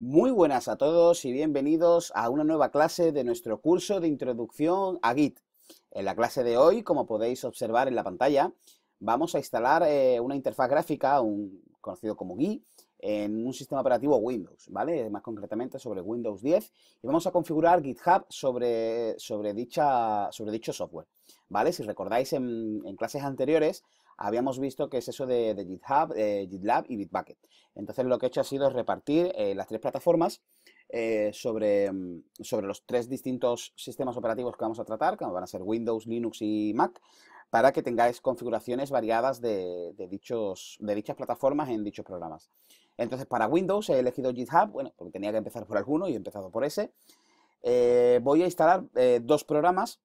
Muy buenas a todos y bienvenidos a una nueva clase de nuestro curso de introducción a Git. En la clase de hoy, como podéis observar en la pantalla, vamos a instalar eh, una interfaz gráfica, un, conocido como GUI, en un sistema operativo Windows, ¿vale? Más concretamente sobre Windows 10 y vamos a configurar GitHub sobre, sobre, dicha, sobre dicho software, ¿vale? Si recordáis en clases anteriores habíamos visto que es eso de, GitHub, eh, GitLab y Bitbucket. Entonces lo que he hecho ha sido repartir eh, las tres plataformas eh, mm, sobre, los tres distintos sistemas operativos que vamos a tratar, que van a ser Windows, Linux y Mac, para que tengáis configuraciones variadas de, dichos, de dichas plataformas en dichos programas. Entonces para Windows he elegido GitHub, bueno, porque tenía que empezar por alguno y he empezado por ese. voy a instalar dos programas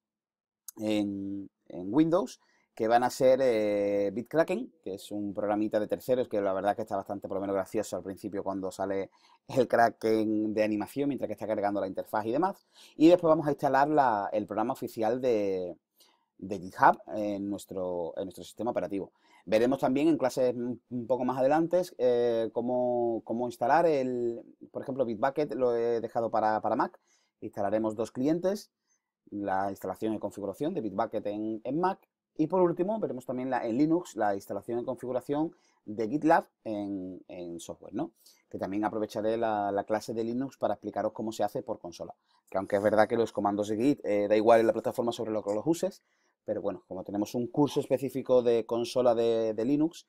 en Windows que van a ser eh, Bitcracking, que es un programita de terceros que la verdad que está bastante por lo menos gracioso al principio cuando sale el cracking de animación mientras que está cargando la interfaz y demás. Y después vamos a instalar el programa oficial de, GitHub en nuestro, nuestro sistema operativo. Veremos también en clases un poco más adelante eh, cómo, instalar el, por ejemplo, Bitbucket lo he dejado para, Mac. Instalaremos dos clientes, la instalación y configuración de Bitbucket en Mac y por último, veremos también en Linux la instalación y configuración de GitLab en, software, ¿no? Que también aprovecharé la, clase de Linux para explicaros cómo se hace por consola. Que aunque es verdad que los comandos de Git eh, da igual en la plataforma sobre lo que los uses, pero bueno, como tenemos un curso específico de consola de, Linux,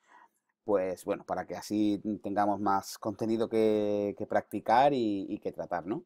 pues bueno, para que así tengamos más contenido que, practicar y que tratar, ¿no?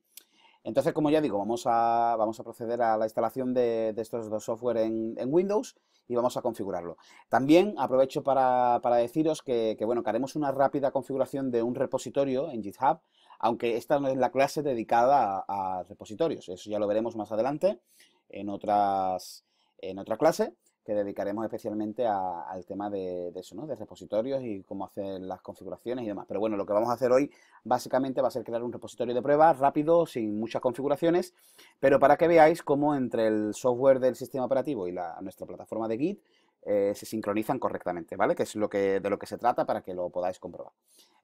Entonces, como ya digo, vamos a, vamos a proceder a la instalación de, estos dos software en, Windows y vamos a configurarlo. También aprovecho para, deciros que, bueno, haremos una rápida configuración de un repositorio en GitHub, aunque esta no es la clase dedicada a, repositorios. Eso ya lo veremos más adelante en, en otra clase que dedicaremos especialmente al tema de, eso, ¿no? De repositorios y cómo hacer las configuraciones y demás. Pero bueno, lo que vamos a hacer hoy básicamente va a ser crear un repositorio de pruebas rápido, sin muchas configuraciones, pero para que veáis cómo entre el software del sistema operativo y la, nuestra plataforma de Git eh, se sincronizan correctamente, ¿vale? Que es lo que, de lo que se trata para que lo podáis comprobar.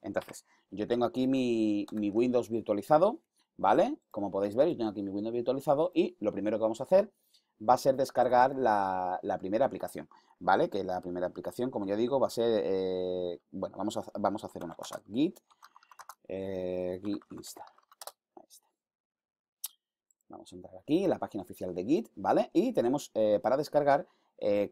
Entonces, yo tengo aquí mi, mi Windows virtualizado, ¿vale? Como podéis ver, yo tengo aquí mi Windows virtualizado y lo primero que vamos a hacer va a ser descargar la, primera aplicación, ¿vale? Que la primera aplicación, como yo digo, va a ser, eh, bueno, vamos a, vamos a hacer una cosa, git, eh, git install. Vamos a entrar aquí, en la página oficial de Git, ¿vale? Y tenemos eh, para descargar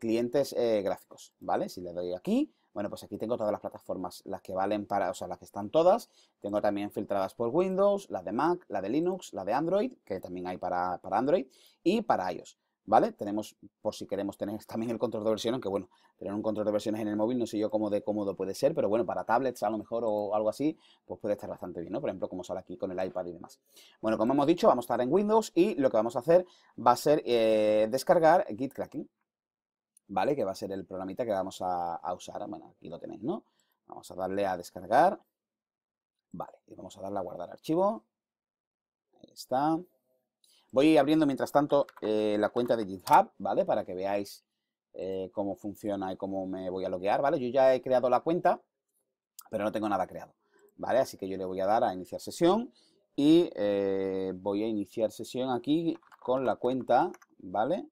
clientes gráficos, ¿vale? Si le doy aquí, bueno, pues aquí tengo todas las plataformas, las que valen para, o sea, las que están todas. Tengo también filtradas por Windows, las de Mac, la de Linux, la de Android, que también hay para, para Android, y para iOS. ¿vale? Tenemos, por si queremos tener también el control de versiones, que bueno, tener un control de versiones en el móvil no sé yo cómo de cómodo puede ser, pero bueno, para tablets a lo mejor o algo así, pues puede estar bastante bien, ¿no? Por ejemplo, como sale aquí con el iPad y demás. Bueno, como hemos dicho, vamos a estar en Windows y lo que vamos a hacer va a ser eh, descargar Git ¿vale? Que va a ser el programita que vamos a usar. Bueno, aquí lo tenéis, ¿no? Vamos a darle a descargar. Vale, y vamos a darle a guardar archivo. Ahí está. Voy abriendo mientras tanto eh, la cuenta de GitHub, ¿vale? Para que veáis eh, cómo funciona y cómo me voy a loguear, ¿vale? Yo ya he creado la cuenta, pero no tengo nada creado, ¿vale? Así que yo le voy a dar a iniciar sesión y eh, voy a iniciar sesión aquí con la cuenta, ¿vale?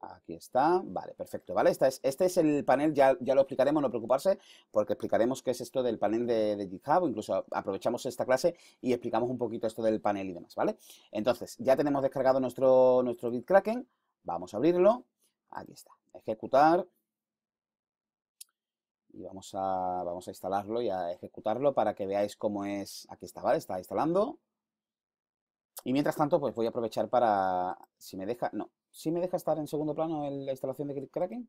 Aquí está, vale, perfecto, ¿vale? Este es, este es el panel, ya, ya, lo explicaremos, no preocuparse, porque explicaremos qué es esto del panel de, GitHub, incluso aprovechamos esta clase y explicamos un poquito esto del panel y demás, ¿vale? Entonces, ya tenemos descargado nuestro, nuestro Gitkraken, vamos a abrirlo, aquí está, ejecutar, y vamos a, vamos a instalarlo y a ejecutarlo para que veáis cómo es, aquí está, ¿vale? Está instalando, y mientras tanto, pues voy a aprovechar para, si me deja, no, ¿Si me deja estar en segundo plano en la instalación de Kraken?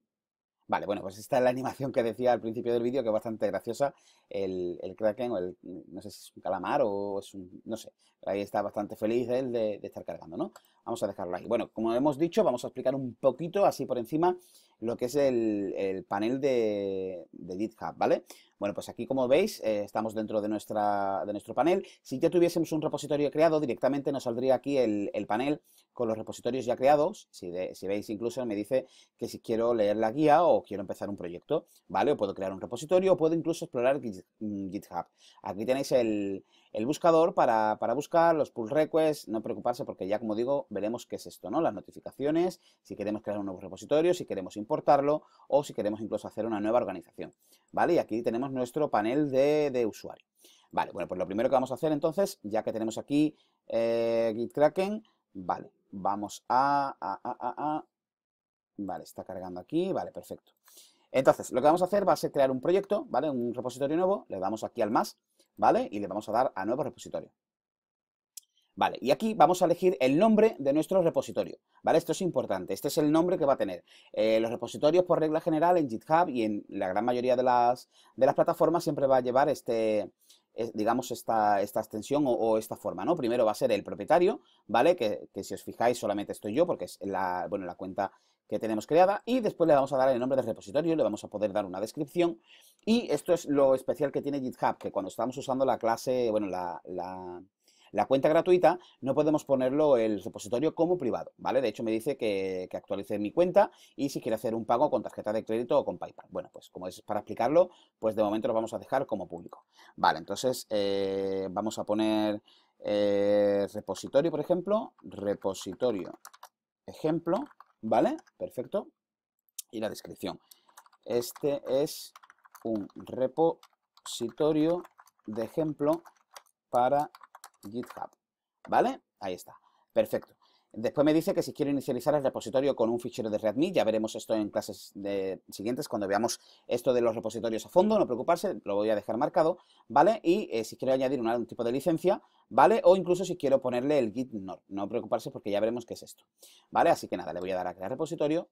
Vale, bueno, pues esta es la animación que decía al principio del vídeo, que es bastante graciosa. El, el, Kraken, o el, no sé si es un calamar o es un, no sé, ahí está bastante feliz él de, de, estar cargando, ¿no? Vamos a dejarlo ahí. Bueno, como hemos dicho, vamos a explicar un poquito, así por encima, lo que es el, panel de, de, GitHub, ¿vale? Bueno, pues aquí como veis eh, estamos dentro de, nuestra, de nuestro panel. Si ya tuviésemos un repositorio creado, directamente nos saldría aquí el, panel con los repositorios ya creados. Si, si, veis incluso me dice que si quiero leer la guía o quiero empezar un proyecto, ¿vale? O puedo crear un repositorio o puedo incluso explorar mm, GitHub. Aquí tenéis el, el buscador para, buscar los pull requests, no preocuparse porque ya como digo, veremos qué es esto, ¿no? Las notificaciones, si queremos crear un nuevo repositorio, si queremos importarlo o si queremos incluso hacer una nueva organización, ¿vale? Y aquí tenemos nuestro panel de, usuario. Vale, bueno, pues lo primero que vamos a hacer entonces, ya que tenemos aquí eh, Gitkraken, vale, vamos a, a... Vale, está cargando aquí, vale, perfecto. Entonces, lo que vamos a hacer va a ser crear un proyecto, ¿vale? Un repositorio nuevo, le damos aquí al más ¿vale? Y le vamos a dar a nuevo repositorio. Vale, y aquí vamos a elegir el nombre de nuestro repositorio, ¿vale? Esto es importante, este es el nombre que va a tener. Eh, los repositorios, por regla general, en GitHub y en la gran mayoría de las, de las plataformas siempre va a llevar este, digamos, esta, extensión o, esta forma, ¿no? Primero va a ser el propietario, ¿vale? Que, si os fijáis solamente estoy yo porque es la, bueno, la cuenta que tenemos creada y después le vamos a dar el nombre del repositorio, le vamos a poder dar una descripción y esto es lo especial que tiene GitHub, que cuando estamos usando la clase, bueno, la, cuenta gratuita, no podemos ponerlo el repositorio como privado, ¿vale? De hecho, me dice que, actualice mi cuenta y si quiere hacer un pago con tarjeta de crédito o con PayPal. Bueno, pues como es para explicarlo, pues de momento lo vamos a dejar como público. Vale, entonces eh, vamos a poner eh, repositorio, por ejemplo, repositorio, ejemplo, ¿vale? Perfecto. Y la descripción. Este es un repositorio de ejemplo para GitHub. ¿Vale? Ahí está. Perfecto. Después me dice que si quiero inicializar el repositorio con un fichero de README, ya veremos esto en clases de siguientes cuando veamos esto de los repositorios a fondo, no preocuparse, lo voy a dejar marcado, ¿vale? Y eh, si quiero añadir un, algún tipo de licencia, ¿vale? O incluso si quiero ponerle el git no preocuparse porque ya veremos qué es esto, ¿vale? Así que nada, le voy a dar a crear repositorio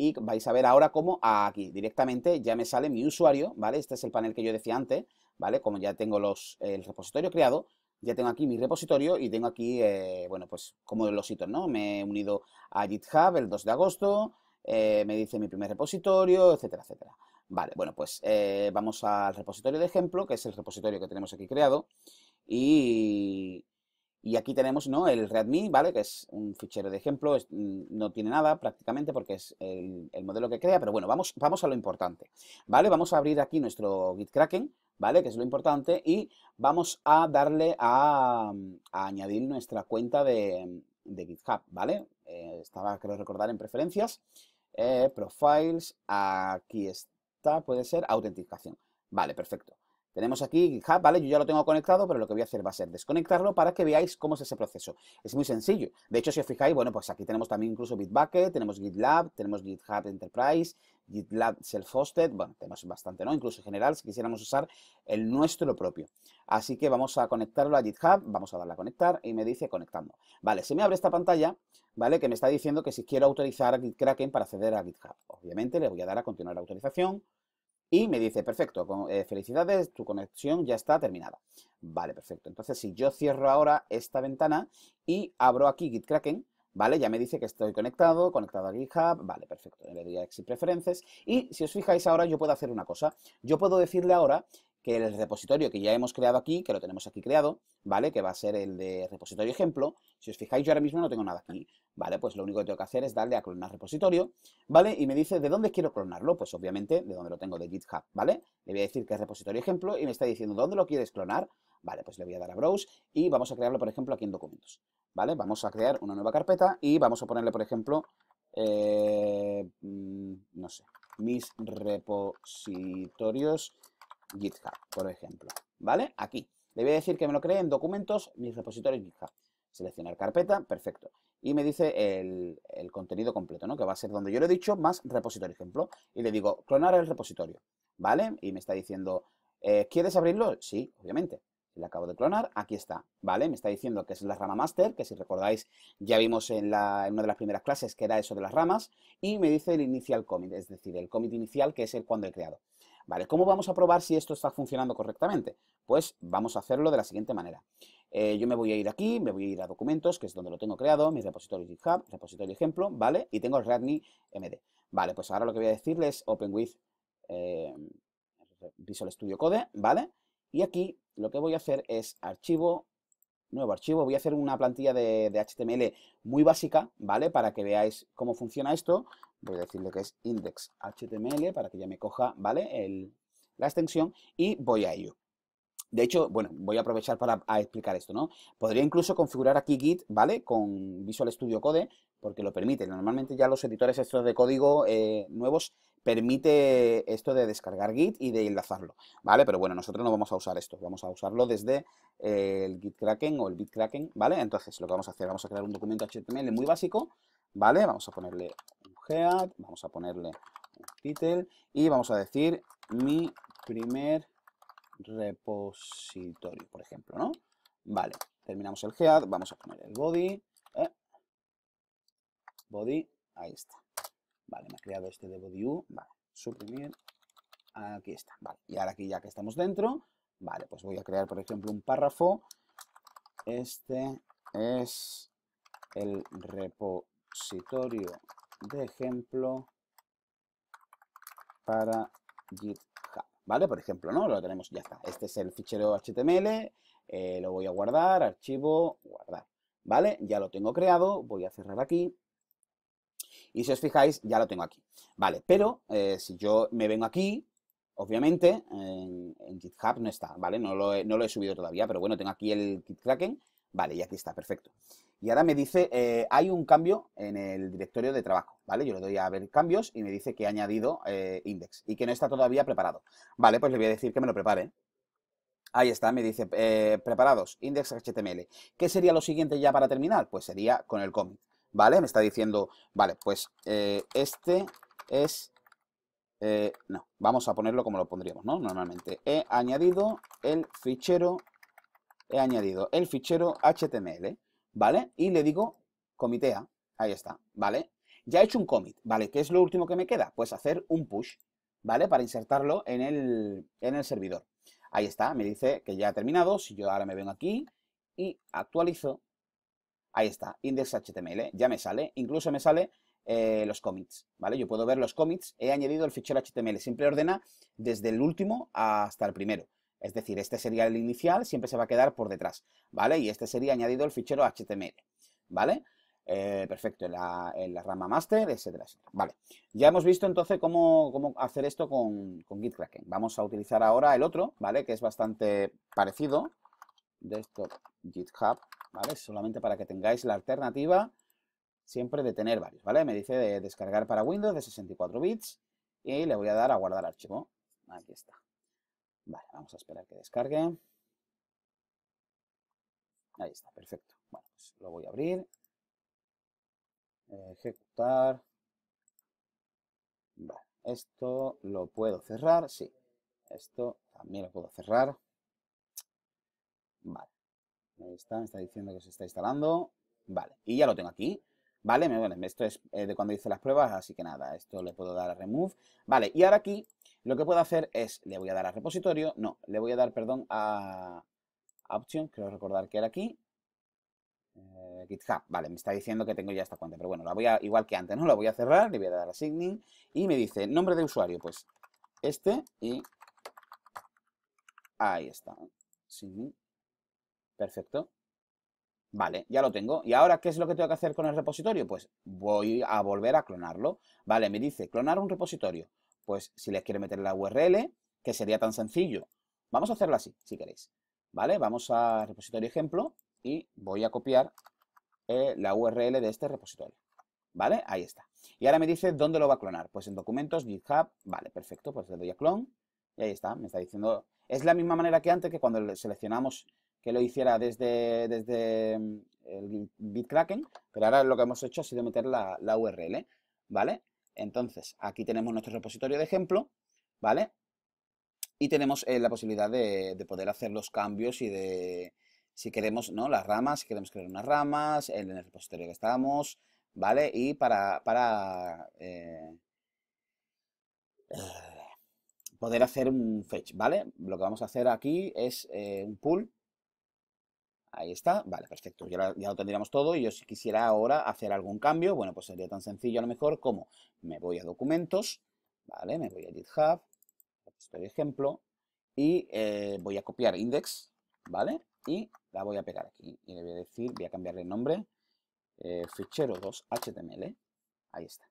y vais a ver ahora cómo aquí directamente ya me sale mi usuario, ¿vale? Este es el panel que yo decía antes, ¿vale? Como ya tengo los, el repositorio creado, ya tengo aquí mi repositorio y tengo aquí, eh, bueno, pues como los hitos, ¿no? Me he unido a GitHub el 2 de agosto, eh, me dice mi primer repositorio, etcétera, etcétera. Vale, bueno, pues eh, vamos al repositorio de ejemplo, que es el repositorio que tenemos aquí creado, y, y aquí tenemos ¿no? el readme, ¿vale? que es un fichero de ejemplo, mm, no tiene nada prácticamente porque es el, modelo que crea, pero bueno, vamos, vamos a lo importante. ¿vale? Vamos a abrir aquí nuestro Gitkraken, ¿vale? que es lo importante, y vamos a darle a, mm, añadir nuestra cuenta de, mm, GitHub. ¿vale? Eh, estaba, creo recordar, en preferencias, eh, profiles, aquí está, puede ser autenticación. Vale, perfecto. Tenemos aquí GitHub, ¿vale? Yo ya lo tengo conectado, pero lo que voy a hacer va a ser desconectarlo para que veáis cómo es ese proceso. Es muy sencillo. De hecho, si os fijáis, bueno, pues aquí tenemos también incluso Bitbucket, tenemos GitLab, tenemos GitHub Enterprise, GitLab Self-Hosted, bueno, tenemos bastante, ¿no? Incluso en general, si quisiéramos usar el nuestro propio. Así que vamos a conectarlo a GitHub, vamos a darle a conectar y me dice conectando. Vale, se me abre esta pantalla, ¿vale? Que me está diciendo que si quiero autorizar a GitKraken para acceder a GitHub. Obviamente le voy a dar a continuar la autorización, y me dice, perfecto, con, eh, felicidades, tu conexión ya está terminada. Vale, perfecto. Entonces, si yo cierro ahora esta ventana y abro aquí Gitkraken, ¿vale? Ya me dice que estoy conectado, conectado a GitHub, vale, perfecto. Le doy a Exit Preferences. Y si os fijáis ahora, yo puedo hacer una cosa. Yo puedo decirle ahora el repositorio que ya hemos creado aquí, que lo tenemos aquí creado, ¿vale? Que va a ser el de repositorio ejemplo. Si os fijáis, yo ahora mismo no tengo nada aquí, ¿vale? Pues lo único que tengo que hacer es darle a clonar repositorio, ¿vale? Y me dice, ¿de dónde quiero clonarlo? Pues obviamente de dónde lo tengo, de GitHub, ¿vale? Le voy a decir que es repositorio ejemplo y me está diciendo, ¿dónde lo quieres clonar? Vale, pues le voy a dar a Browse y vamos a crearlo, por ejemplo, aquí en documentos, ¿vale? Vamos a crear una nueva carpeta y vamos a ponerle, por ejemplo, eh, mm, no sé, mis repositorios GitHub, por ejemplo. ¿Vale? Aquí. Le voy a decir que me lo cree en documentos, mis repositorios GitHub. Seleccionar carpeta, perfecto. Y me dice el, contenido completo, ¿no? Que va a ser donde yo le he dicho, más repositorio, ejemplo. Y le digo, clonar el repositorio, ¿vale? Y me está diciendo, eh, ¿quieres abrirlo? Sí, obviamente. Le acabo de clonar, aquí está, ¿vale? Me está diciendo que es la rama master, que si recordáis ya vimos en, en, una de las primeras clases que era eso de las ramas, y me dice el inicial commit, es decir, el commit inicial que es el cuando he creado. ¿Vale? ¿Cómo vamos a probar si esto está funcionando correctamente? Pues vamos a hacerlo de la siguiente manera. Eh, yo me voy a ir aquí, me voy a ir a documentos, que es donde lo tengo creado, mi repositorio GitHub, repositorio ejemplo, ¿vale? Y tengo el Redmi md. Vale, pues ahora lo que voy a decirle es open with eh, Visual Studio Code, ¿vale? Y aquí lo que voy a hacer es archivo nuevo archivo, voy a hacer una plantilla de, HTML muy básica, ¿vale? Para que veáis cómo funciona esto. Voy a decirle que es index.html para que ya me coja, ¿vale? la extensión y voy a ello. De hecho, bueno, voy a aprovechar para explicar esto, ¿no? Podría incluso configurar aquí Git, ¿vale? Con Visual Studio Code, porque lo permite. Normalmente ya los editores estos de código eh, nuevos permite esto de descargar Git y de enlazarlo, ¿vale? Pero bueno, nosotros no vamos a usar esto, vamos a usarlo desde eh, el Git Kraken o el Bitkraken, ¿vale? Entonces, lo que vamos a hacer, vamos a crear un documento HTML muy básico, ¿vale? Vamos a ponerle un head, vamos a ponerle un title y vamos a decir mi primer repositorio, por ejemplo, ¿no? Vale, terminamos el head, vamos a poner el body, ¿eh? body, ahí está. Vale, me ha creado este de body u, vale, suprimir, aquí está, vale. Y ahora aquí ya que estamos dentro, vale, pues voy a crear, por ejemplo, un párrafo. Este es el repositorio de ejemplo para Git ¿vale? Por ejemplo, ¿no? Lo tenemos, ya está. Este es el fichero HTML, eh, lo voy a guardar, archivo, guardar, ¿vale? Ya lo tengo creado, voy a cerrar aquí. Y si os fijáis, ya lo tengo aquí, ¿vale? Pero eh, si yo me vengo aquí, obviamente, en, GitHub no está, ¿vale? No lo, he, no lo, he, subido todavía, pero bueno, tengo aquí el Git Vale, y aquí está, perfecto. Y ahora me dice, eh, hay un cambio en el directorio de trabajo, ¿vale? Yo le doy a ver cambios y me dice que he añadido eh, index y que no está todavía preparado. Vale, pues le voy a decir que me lo prepare. Ahí está, me dice, eh, preparados, index HTML. ¿Qué sería lo siguiente ya para terminar? Pues sería con el commit, ¿vale? Me está diciendo, vale, pues este es... no, vamos a ponerlo como lo pondríamos, ¿no? Normalmente. He añadido el fichero he añadido el fichero HTML, ¿vale? Y le digo comitea, ahí está, ¿vale? Ya he hecho un commit, ¿vale? ¿Qué es lo último que me queda? Pues hacer un push, ¿vale? Para insertarlo en el, en el servidor. Ahí está, me dice que ya ha terminado, si yo ahora me vengo aquí y actualizo, ahí está, index.html, ya me sale, incluso me sale eh, los commits, ¿vale? Yo puedo ver los commits, he añadido el fichero HTML, siempre ordena desde el último hasta el primero. Es decir, este sería el inicial, siempre se va a quedar por detrás, ¿vale? Y este sería añadido el fichero HTML, ¿vale? Eh, perfecto, en la, rama master, etcétera, etcétera. Vale, ya hemos visto entonces cómo, hacer esto con, con Gitkraken. Vamos a utilizar ahora el otro, ¿vale? Que es bastante parecido, desktop GitHub, ¿vale? Solamente para que tengáis la alternativa siempre de tener varios, ¿vale? Me dice de descargar para Windows de 64 bits y le voy a dar a guardar archivo. Aquí está. Vale, vamos a esperar que descargue. Ahí está, perfecto. Bueno, pues lo voy a abrir. Ejecutar. Vale, esto lo puedo cerrar, sí. Esto también lo puedo cerrar. Vale. Ahí está, me está diciendo que se está instalando. Vale, y ya lo tengo aquí. Vale, bueno, esto es eh, de cuando hice las pruebas, así que nada, esto le puedo dar a remove. Vale, y ahora aquí lo que puedo hacer es, le voy a dar a repositorio, no, le voy a dar, perdón, a, Option, creo recordar que era aquí, eh, GitHub, vale, me está diciendo que tengo ya esta cuenta, pero bueno, la voy a, igual que antes, ¿no? La voy a cerrar, le voy a dar a signing y me dice, nombre de usuario, pues este y ahí está, sign perfecto, Vale, ya lo tengo. ¿Y ahora qué es lo que tengo que hacer con el repositorio? Pues voy a volver a clonarlo. Vale, me dice clonar un repositorio pues si les quiere meter la URL, que sería tan sencillo. Vamos a hacerlo así, si queréis. ¿Vale? Vamos a repositorio ejemplo y voy a copiar eh, la URL de este repositorio. ¿Vale? Ahí está. Y ahora me dice dónde lo va a clonar. Pues en documentos, GitHub. Vale, perfecto. Pues le doy a clon. Y ahí está. Me está diciendo... Es la misma manera que antes que cuando seleccionamos que lo hiciera desde, desde mm, el Bitkraken. Pero ahora lo que hemos hecho ha sido meter la, la URL. ¿Vale? Entonces, aquí tenemos nuestro repositorio de ejemplo, ¿vale? Y tenemos eh, la posibilidad de, poder hacer los cambios y de, si queremos, ¿no? Las ramas, si queremos crear unas ramas, en el repositorio que estamos, ¿vale? Y para, para eh, poder hacer un fetch, ¿vale? Lo que vamos a hacer aquí es eh, un pull Ahí está, vale, perfecto, ya, lo tendríamos todo y yo si quisiera ahora hacer algún cambio, bueno, pues sería tan sencillo a lo mejor como me voy a documentos, vale, me voy a GitHub, estoy ejemplo, y eh, voy a copiar index, vale, y la voy a pegar aquí y le voy a decir, voy a cambiarle el nombre, eh, fichero 2 HTML, ahí está.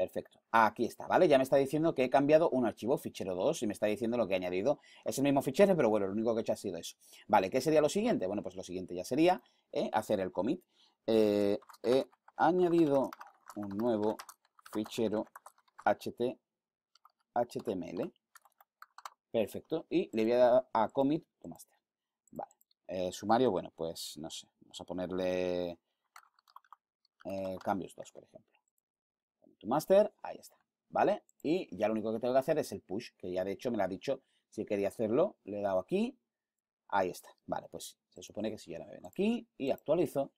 Perfecto. Aquí está, ¿vale? Ya me está diciendo que he cambiado un archivo, fichero 2, y me está diciendo lo que he añadido. Es el mismo fichero, pero bueno, lo único que he hecho ha sido eso. Vale, ¿qué sería lo siguiente? Bueno, pues lo siguiente ya sería eh, hacer el commit. Eh, he añadido un nuevo fichero HTML. Perfecto. Y le voy a dar a commit master. Vale. Eh, sumario, bueno, pues no sé. Vamos a ponerle cambios 2, por ejemplo tu master, ahí está, ¿vale? Y ya lo único que tengo que hacer es el push, que ya de hecho me lo ha dicho si quería hacerlo, le he dado aquí, ahí está, vale, pues se supone que si ya ahora me vengo aquí y actualizo,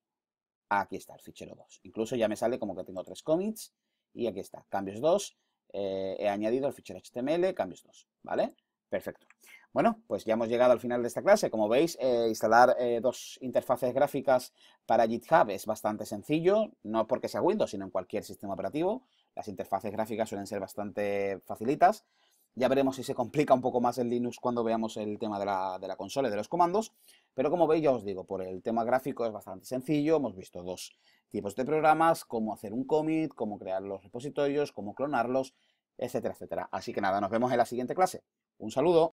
aquí está el fichero 2. Incluso ya me sale como que tengo tres commits y aquí está, cambios 2, eh, he añadido el fichero HTML, cambios 2, ¿vale? Perfecto. Bueno, pues ya hemos llegado al final de esta clase. Como veis, eh, instalar eh, dos interfaces gráficas para GitHub es bastante sencillo, no porque sea Windows, sino en cualquier sistema operativo. Las interfaces gráficas suelen ser bastante facilitas. Ya veremos si se complica un poco más el Linux cuando veamos el tema de la, de la consola y de los comandos. Pero como veis, ya os digo, por el tema gráfico es bastante sencillo. Hemos visto dos tipos de programas, cómo hacer un commit, cómo crear los repositorios, cómo clonarlos etcétera, etcétera. Así que nada, nos vemos en la siguiente clase. Un saludo.